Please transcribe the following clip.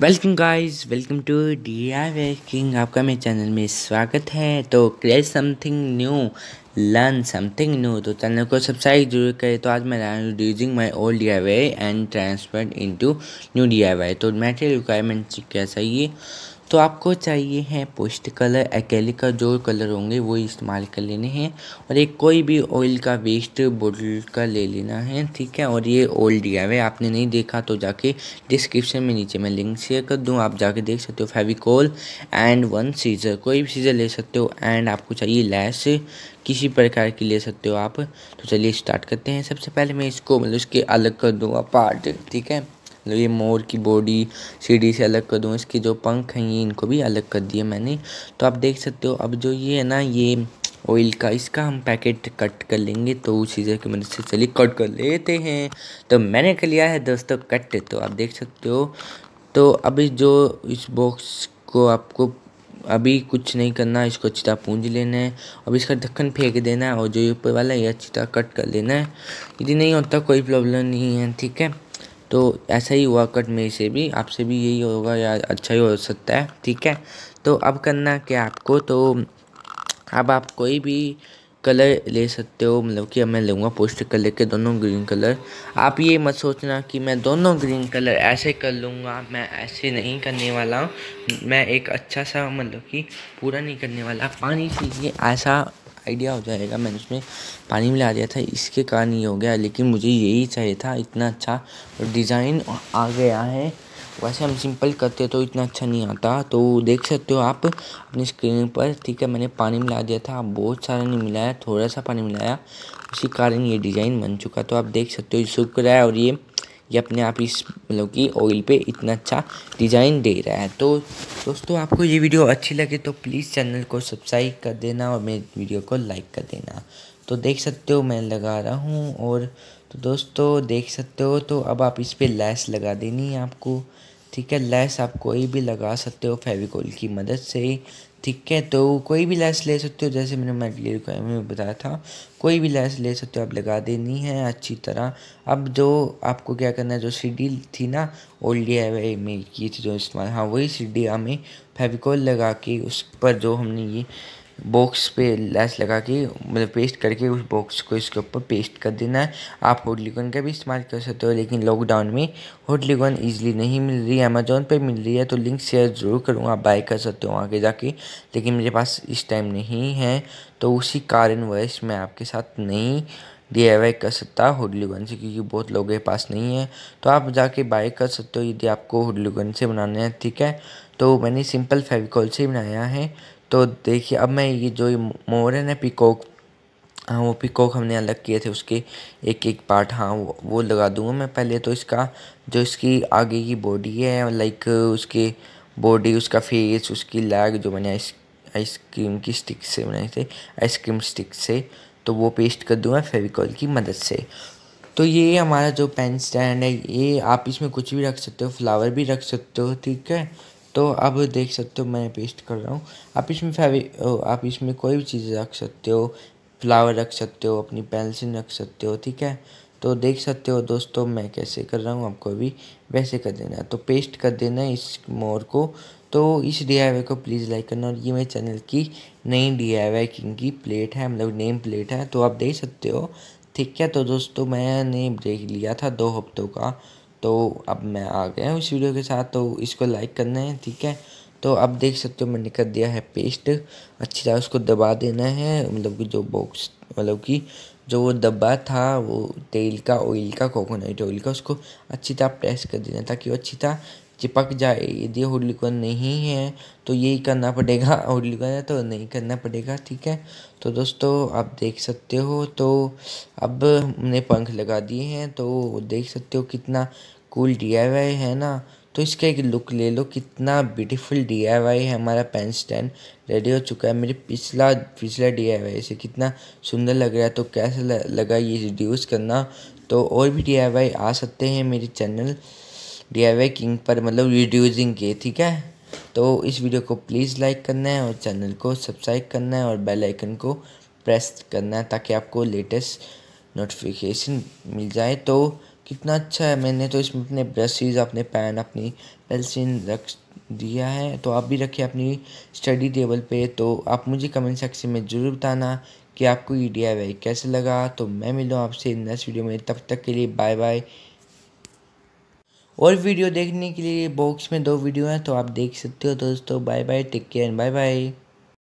welcome guys welcome to D I king आपका मेरे channel में स्वागत है तो create something new learn something new तो चैनल को सब्सक्राइब जरूर करें तो आज मैं reducing my old D I and transfer into new D I तो मेटेरियल रिक्वायरमेंट क्या चाहिए तो आपको चाहिए हैं पोस्ट कलर अकेलिक का जो कलर होंगे वो इस्तेमाल कर लेने हैं और एक कोई भी ऑयल का वेस्ट बोटल का ले लेना है ठीक है और ये ओल्ड दिया हुआ है आपने नहीं देखा तो जाके डिस्क्रिप्शन में नीचे मैं लिंक शेयर कर दूँ आप जाके देख सकते हो फेविकोल एंड वन सीजर कोई भी सीजर ले सकते हो एंड आपको चाहिए लैस किसी प्रकार की ले सकते हो आप तो चलिए स्टार्ट करते हैं सबसे पहले मैं इसको मतलब इसके अलग कर दूँगा पार्ट ठीक है मतलब ये मोर की बॉडी सीढ़ी से अलग कर दूँ इसके जो पंख हैं ये इनको भी अलग कर दिए मैंने तो आप देख सकते हो अब जो ये है ना ये ऑयल का इसका हम पैकेट कट कर लेंगे तो उस चीज़ की मदद से चलिए कट कर लेते हैं तो मैंने कर लिया है दोस्तों कट तो आप देख सकते हो तो अभी जो इस बॉक्स को आपको अभी कुछ नहीं करना इसको अच्छी तरह पूंज लेना है अब इसका ढक्कन फेंक देना है और जो ये ऊपर वाला है ये अच्छी तरह कट कर लेना है यदि नहीं होता कोई प्रॉब्लम नहीं है ठीक है तो ऐसा ही कट मेरे से भी आपसे भी यही होगा या अच्छा ही हो सकता है ठीक है तो अब करना क्या आपको तो अब आप कोई भी कलर ले सकते हो मतलब कि मैं लूँगा पोस्टर कलर के दोनों ग्रीन कलर आप ये मत सोचना कि मैं दोनों ग्रीन कलर ऐसे कर लूँगा मैं ऐसे नहीं करने वाला हूँ मैं एक अच्छा सा मतलब कि पूरा नहीं करने वाला पानी से ऐसा आइडिया हो जाएगा मैंने उसमें पानी मिला दिया था इसके कारण ये हो गया लेकिन मुझे यही चाहिए था इतना अच्छा डिज़ाइन आ गया है वैसे हम सिंपल करते तो इतना अच्छा नहीं आता तो देख सकते हो आप अपनी स्क्रीन पर ठीक है मैंने पानी मिला दिया था बहुत सारा नहीं मिलाया थोड़ा सा पानी मिलाया उसी कारण ये डिज़ाइन बन चुका तो आप देख सकते हो शुक्र है और ये ये अपने आप इस मतलब कि ऑयल पे इतना अच्छा डिज़ाइन दे रहा है तो दोस्तों आपको ये वीडियो अच्छी लगे तो प्लीज़ चैनल को सब्सक्राइब कर देना और मेरे वीडियो को लाइक कर देना तो देख सकते हो मैं लगा रहा हूँ और तो दोस्तों देख सकते हो तो अब आप इस पर लैस लगा देनी है आपको ठीक है लैस आप कोई भी लगा सकते हो फेविकोल की मदद से ठीक है तो कोई भी लैस ले सकते हो जैसे मैंने मेटली रिक्वायरमेंट में बताया था कोई भी लैस ले सकते हो आप लगा देनी है अच्छी तरह अब जो आपको क्या करना है जो सीडी थी ना ओल्ड डी में की थी जो इस्तेमाल हाँ वही सीडी हमें फेविकोल लगा के उस पर जो हमने ये बॉक्स पे लैस लगा के मतलब पेस्ट करके उस बॉक्स को इसके ऊपर पेस्ट कर देना है आप होडलिकॉन का भी इस्तेमाल कर सकते हो लेकिन लॉकडाउन में होडलिकॉन ईजिली नहीं मिल रही है अमेजोन पर मिल रही है तो लिंक शेयर ज़रूर करूँगा आप बाय कर सकते हो वहाँ के जाके लेकिन मेरे पास इस टाइम नहीं है तो उसी कारणवश मैं आपके साथ नहीं डी कर सकता हुडलीगन से क्योंकि बहुत लोगों के पास नहीं है तो आप जाके बाई कर सकते हो यदि आपको हुडलीगन से बनाना है ठीक है तो मैंने सिंपल फेविकॉल से बनाया है तो देखिए अब मैं ये जो मोर है ना पिकॉक हाँ वो पिकॉक हमने अलग किए थे उसके एक एक पार्ट हाँ वो, वो लगा दूंगा मैं पहले तो इसका जो इसकी आगे की बॉडी है लाइक उसके बॉडी उसका फेस उसकी लैग जो मैंने आइस आइसक्रीम की स्टिक से बनाए थे आइसक्रीम स्टिक से तो वो पेस्ट कर दूंगा फेविकॉल की मदद से तो ये हमारा जो पेन स्टैंड है ये आप इसमें कुछ भी रख सकते हो फ्लावर भी रख सकते हो ठीक है तो अब देख सकते हो मैं पेस्ट कर रहा हूँ आप इसमें फैब्रिक आप इसमें कोई भी चीज़ रख सकते हो फ्लावर रख सकते हो अपनी पेंसिल रख सकते हो ठीक है तो देख सकते हो दोस्तों मैं कैसे कर रहा हूँ आपको अभी वैसे कर देना तो पेस्ट कर देना है इस मोर को तो इस डी को प्लीज़ लाइक करना और ये मेरे चैनल की नई डी आई किंग की प्लेट है मतलब नेम प्लेट है तो आप देख सकते हो ठीक है तो दोस्तों मैंने ब्रेक लिया था दो हफ्तों का तो अब मैं आ गया हूँ इस वीडियो के साथ तो इसको लाइक करना है ठीक है तो आप देख सकते हो मैंने कर दिया है पेस्ट अच्छी तरह उसको दबा देना है मतलब कि जो बॉक्स मतलब कि जो वो डब्बा था वो तेल का ऑयल का कोकोनट ऑयल का उसको अच्छी तरह प्रेस कर देना ताकि वो अच्छी तरह चिपक जाए यदि होलिकॉन नहीं है तो यही करना पड़ेगा होलिकॉन है तो नहीं करना पड़ेगा ठीक है तो दोस्तों आप देख सकते हो तो अब हमने पंख लगा दिए हैं तो देख सकते हो कितना कूल डी है ना तो इसका एक लुक ले लो कितना ब्यूटीफुल डी है हमारा पेन स्टैंड रेडी हो चुका है मेरे पिछला पिछला डी से कितना सुंदर लग रहा है तो कैसे लगा ये रिड्यूस करना तो और भी डी आ सकते हैं मेरे चैनल डी किंग पर मतलब रिड्यूजिंग के ठीक है तो इस वीडियो को प्लीज़ लाइक करना है और चैनल को सब्सक्राइब करना है और बेल आइकन को प्रेस करना है ताकि आपको लेटेस्ट नोटिफिकेशन मिल जाए तो कितना अच्छा है मैंने तो इसमें अपने ब्रशेज अपने पेन अपनी पेंसिल रख दिया है तो आप भी रखिए अपनी स्टडी टेबल पे तो आप मुझे कमेंट सेक्शन में ज़रूर बताना कि आपको ये डी कैसे लगा तो मैं मिलूँ आपसे नेक्स्ट वीडियो में तब तक के लिए बाय बाय और वीडियो देखने के लिए बॉक्स में दो वीडियो हैं तो आप देख सकते हो दोस्तों bye bye take care bye bye